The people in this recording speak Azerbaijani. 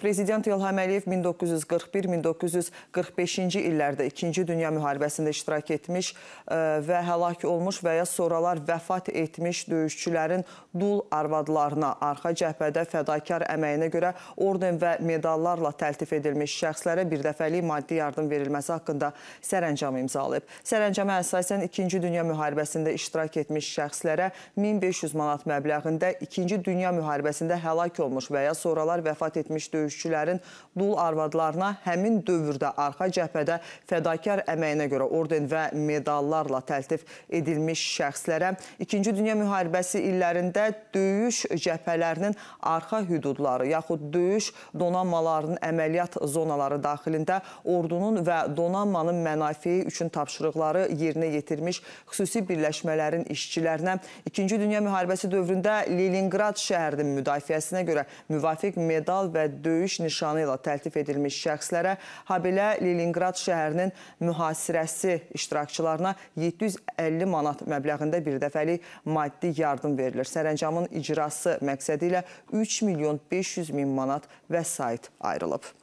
Prezident İlham Əliyev 1941-1945-ci illərdə 2-ci Dünya müharibəsində iştirak etmiş e, və həlak olmuş və ya sonralar vəfat etmiş döyüşçülərin dul arvadlarına arxa cəhbədə fədakar əməyinə görə orden və medallarla təltif edilmiş şəxslərə birdəfəlik maddi yardım verilməsi haqqında sərəncam imzalayıb. Sərəncama əsasən 2-ci Dünya müharibəsində iştirak etmiş şəxslərə 1500 manat məbləğində 2-ci Dünya müharibəsində həlak olmuş və ya sonralar vəfat etmiş döyüşçülərin döyüşçülərin dul arvadlarına həmin dövrdə arxa cəbhədə fədakar əməyinə görə orden və medallarla təltif edilmiş şəxslərə 2-ci Dünya müharibəsi illərində döyüş cəbhələrinin arxa hüdudları yaxud döyüş donanmalarının əməliyyat zonaları daxilində ordunun və donanmanın mənafiyi üçün tapşırıqları yerinə yetirmiş xüsusi birləşmələrin işçilərinə 2-ci Dünya müharibəsi dövründə Leningrad şəhərinin müdafiəsinə görə müvafiq medal və döyüş döyüş nişanı ilə təltif edilmiş şəxslərə, habelə Leninqrad şəhərinin mühasirəsi iştirakçılarına 750 manat məbləğində birdəfəlik maddi yardım verilir. Sərəncamın icrası məqsədi ilə 3 milyon 500 min manat vəsait ayrılıb.